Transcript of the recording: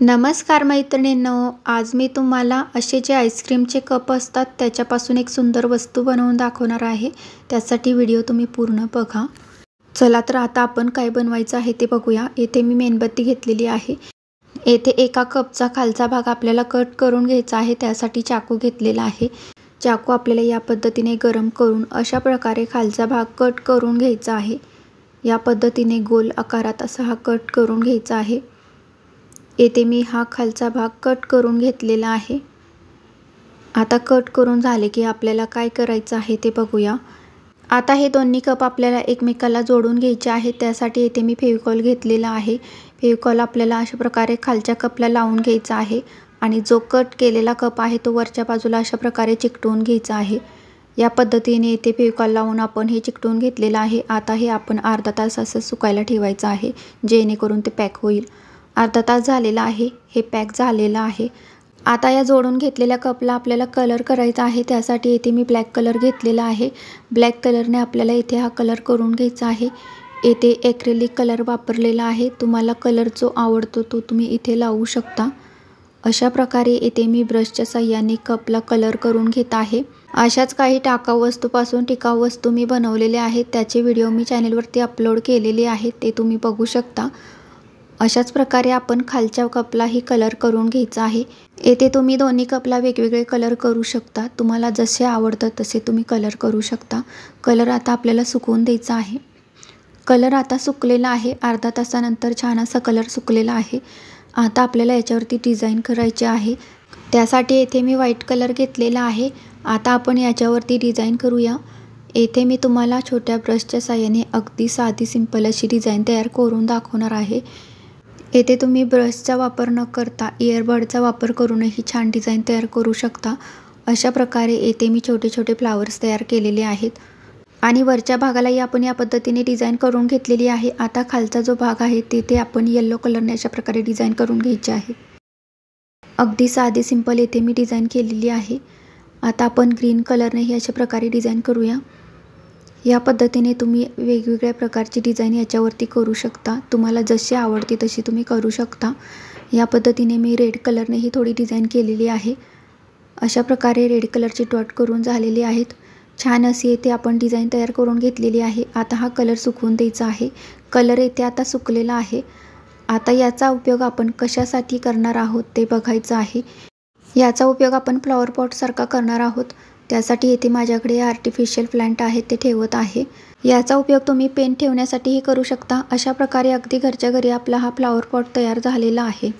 नमस्कार मैत्रिणींनो आज मी तुम्हाला असे जे आईस्क्रीमचे कप असतात त्याच्यापासून एक सुंदर वस्तू बनवून दाखवणार आहे त्यासाठी व्हिडिओ तुम्ही पूर्ण बघा चला तर आता आपण काय बनवायचं आहे ते बघूया येथे मी मेणबत्ती घेतलेली आहे येथे एका कपचा खालचा भाग आपल्याला कट करून घ्यायचा आहे त्यासाठी चाकू घेतलेला आहे चाकू आपल्याला या पद्धतीने गरम करून अशा प्रकारे खालचा भाग कट करून घ्यायचा आहे या पद्धतीने गोल आकारात असा हा कट करून घ्यायचा आहे येथे मी हा खालचा भाग कट करून घेतलेला आहे आता कट करून झाले की आपल्याला काय करायचं आहे ते बघूया आता हे दोन्ही कप आपल्याला एकमेकाला जोडून घ्यायचे आहे त्यासाठी येथे मी फेविकॉल घेतलेला आहे फेविकॉल आपल्याला अशा प्रकारे खालच्या कपला लावून घ्यायचा आहे आणि जो कट केलेला कप आहे तो वरच्या बाजूला अशा प्रकारे चिकटवून घ्यायचा आहे या पद्धतीने येथे फेविकॉल लावून आपण हे चिकटवून घेतलेलं आहे आता हे आपण अर्धा तास असं सुकायला ठेवायचं आहे जेणेकरून ते पॅक होईल अर्धा तास झालेला आहे हे पॅक झालेलं आहे आता या जोडून घेतलेल्या कपला आपल्याला कलर करायचा आहे त्यासाठी इथे मी ब्लॅक कलर घेतलेला आहे ब्लॅक कलरने आपल्याला इथे हा कलर करून घ्यायचा आहे येथे एक्रेलिक कलर वापरलेला आहे तुम्हाला कलर जो आवडतो तो तुम्ही इथे लावू शकता अशा प्रकारे येथे मी ब्रशच्या साह्याने कपला कलर करून घेत आहे अशाच काही टाकाऊ वस्तूपासून टिकाऊ वस्तू मी बनवलेल्या आहेत त्याचे व्हिडिओ मी चॅनेलवरती अपलोड केलेले आहेत ते तुम्ही बघू शकता अशाच प्रकारे आपण खालच्या कपलाही कलर करून घ्यायचा आहे येथे तुम्ही दोन्ही कपला वेगवेगळे कलर करू शकता तुम्हाला जसे आवडतं तसे तुम्ही कलर करू शकता कलर आता आपल्याला सुकवून द्यायचा आहे कलर आता सुकलेला आहे अर्धा तासानंतर छान असा कलर सुकलेला आहे आता आपल्याला याच्यावरती डिझाईन करायची आहे त्यासाठी येथे मी व्हाईट कलर घेतलेला आहे आता आपण याच्यावरती डिझाईन करूया येथे मी तुम्हाला छोट्या ब्रशच्या साह्याने अगदी साधी सिंपल अशी डिझाईन तयार करून दाखवणार आहे येथे तुम्ही ब्रशचा वापर न करता इयरबडचा वापर करूनही छान डिझाईन तयार करू शकता अशा प्रकारे येथे मी छोटे छोटे फ्लावर्स तयार केलेले आहेत आणि वरच्या भागालाही आपण या पद्धतीने डिझाईन करून घेतलेली आहे आता खालचा जो भाग आहे तेथे आपण येल्लो कलरने अशा प्रकारे डिझाईन करून घ्यायची आहे अगदी साधी सिंपल येथे मी डिझाईन केलेली आहे आता आपण ग्रीन कलरनेही अशा प्रकारे डिझाईन करूया या पद्धतीने तुम्ही वेगवेगळ्या प्रकारची डिझाईन याच्यावरती करू शकता तुम्हाला जशी आवडते तशी तुम्ही करू शकता या पद्धतीने मी रेड कलरने ही थोडी डिझाईन केलेली आहे अशा प्रकारे रेड कलरची डॉट करून झालेली आहेत छान अशी येथे आपण डिझाईन तयार करून घेतलेली आहे आता हा कलर सुकवून द्यायचा आहे कलर येथे आता सुकलेला आहे आता याचा उपयोग आपण कशासाठी करणार आहोत ते बघायचं आहे याचा उपयोग आपण फ्लॉवर पॉटसारखा करणार आहोत त्यासाठी येथे माझ्याकडे आर्टिफिशियल प्लांट आहे ते ठेवत आहे याचा उपयोग तुम्ही पेन ठेवण्यासाठीही करू शकता अशा प्रकारे अगदी घरच्या घरी आपला हा फ्लावर पॉट तयार झालेला आहे